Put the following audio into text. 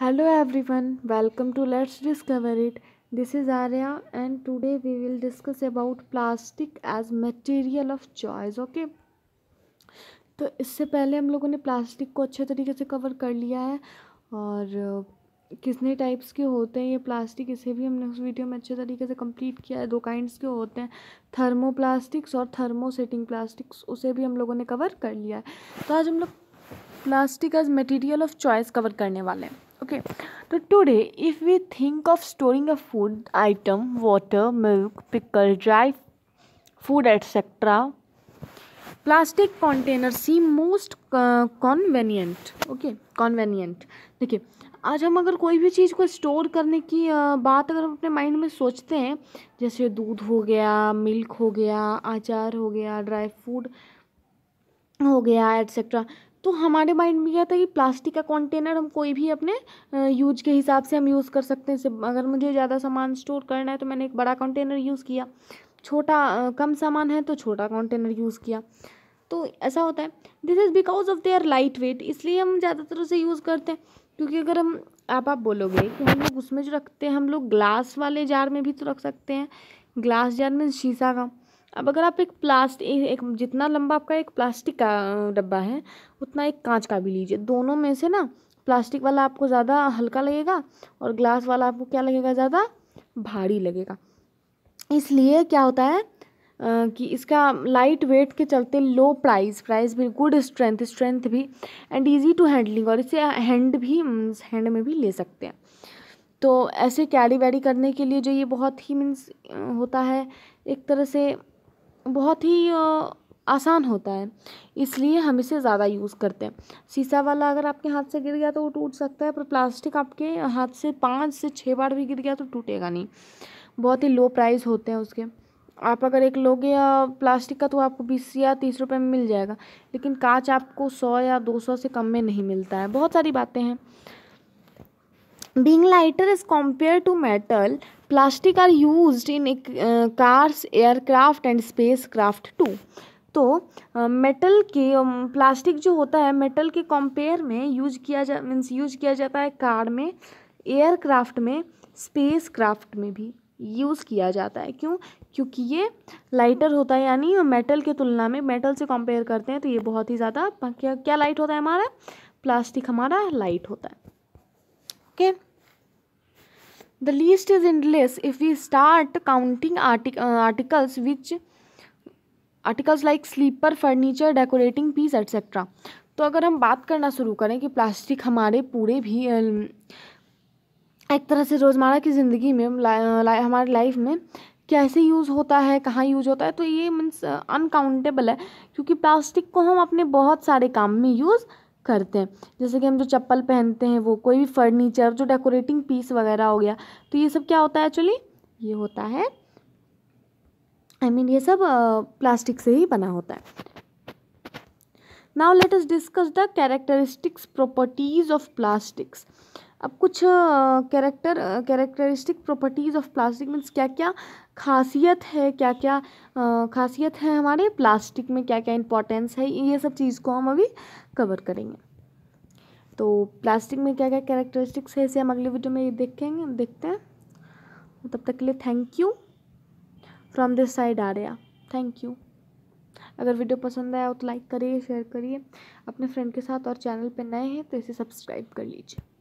Hello everyone welcome to let's discover it this is Arya and today we will discuss about plastic as material of choice okay तो इससे पहले हम लोगों ने plastic को अच्छे तरीके से कवर कर लिया है और कितने टाइप्स के होते हैं ये प्लास्टिक इसे भी हमने उस वीडियो में अच्छे तरीके से कंप्लीट किया है दो काइंड्स के होते हैं थर्मोप्लास्टिक्स और थर्मोसेटिंग प्लास्टिक्स उसे भी हम लोगों ने कवर कर लिया है तो आज हम लोग plastic as material of choice cover करने वाले हैं ओके तो today if we think of storing a food item water milk pickle dry food etc plastic container see most convenient okay convenient देखिए आज हम अगर कोई भी चीज़ को स्टोर करने की बात अगर हम अपने माइंड में सोचते हैं जैसे दूध हो गया मिल्क हो गया अचार हो गया ड्राई फ्रूट हो गया एट्सेट्रा तो हमारे माइंड में क्या था कि प्लास्टिक का कंटेनर हम कोई भी अपने यूज के हिसाब से हम यूज़ कर सकते हैं सिर्फ अगर मुझे ज़्यादा सामान स्टोर करना है तो मैंने एक बड़ा कंटेनर यूज़ किया छोटा कम सामान है तो छोटा कंटेनर यूज़ किया तो ऐसा होता है this is because of their light weight इसलिए हम ज़्यादातर उसे यूज़ करते हैं क्योंकि अगर हम आप आप बोलोगे कि हम लोग उसमें जो रखते हैं हम लोग ग्लास वाले जार में भी तो रख सकते हैं ग्लास जार में शीशा का अब अगर आप एक प्लास्ट एक जितना लंबा आपका एक प्लास्टिक का डब्बा है उतना एक कांच का भी लीजिए दोनों में से ना प्लास्टिक वाला आपको ज़्यादा हल्का लगेगा और ग्लास वाला आपको क्या लगेगा ज़्यादा भारी लगेगा इसलिए क्या होता है कि इसका लाइट वेट के चलते लो प्राइस प्राइस भी गुड स्ट्रेंथ स्ट्रेंथ भी एंड इजी टू हैंडलिंग और इसे हैंड भी हैंड में भी ले सकते हैं तो ऐसे कैरी वैरी करने के लिए जो ये बहुत ही मीन्स होता है एक तरह से बहुत ही आसान होता है इसलिए हम इसे ज़्यादा यूज़ करते हैं शीशा वाला अगर आपके हाथ से गिर गया तो वो टूट सकता है पर प्लास्टिक आपके हाथ से पाँच से छः बार भी गिर गया तो टूटेगा नहीं बहुत ही लो प्राइस होते हैं उसके आप अगर एक लोगे प्लास्टिक का तो आपको बीस या तीस रुपये में मिल जाएगा लेकिन कांच आपको सौ या दो सौ से कम में नहीं मिलता है बहुत सारी बातें हैं being lighter as compared to metal plastic are used in uh, cars aircraft and spacecraft too तो मेटल uh, के प्लास्टिक um, जो होता है मेटल के कंपेयर में यूज किया जा मीन्स यूज किया जाता है कार में एयरक्राफ्ट में स्पेस क्राफ्ट में भी यूज़ किया जाता है क्यों क्योंकि ये लाइटर होता है यानी मेटल के तुलना में मेटल से कंपेयर करते हैं तो ये बहुत ही ज़्यादा क्या क्या लाइट होता है हमारा प्लास्टिक हमारा लाइट होता है okay okay? the list is endless if we start counting artic- uh, articles which articles like slipper furniture decorating piece etcetera तो अगर हम बात करना शुरू करें कि प्लास्टिक हमारे पूरे भी एक तरह से रोज़मर्रा की ज़िंदगी में ला, ला, हमारे लाइफ में कैसे यूज़ होता है कहाँ यूज़ होता है तो ये मीन्स अनकाउंटेबल है क्योंकि प्लास्टिक को हम अपने बहुत सारे काम में यूज़ करते हैं जैसे कि हम जो चप्पल पहनते हैं वो कोई भी फर्नीचर जो डेकोरेटिंग पीस वगैरह हो गया तो ये सब क्या होता है एक्चुअली ये होता है आई I मीन mean, ये सब प्लास्टिक से ही बना होता है now let us discuss the characteristics properties of plastics अब कुछ character characteristic properties of plastic means क्या क्या खासियत है क्या क्या खासियत है हमारे प्लास्टिक में क्या क्या इंपॉर्टेंस है ये सब चीज़ को हम अभी कवर करेंगे तो प्लास्टिक में क्या क्या कैरेक्टरिस्टिक्स है इसे हम अगले वीडियो में ये देखेंगे देखते हैं तो तब तक के लिए thank you from this side Arya thank you अगर वीडियो पसंद आया हो तो लाइक करिए शेयर करिए अपने फ्रेंड के साथ और चैनल पर नए हैं तो इसे सब्सक्राइब कर लीजिए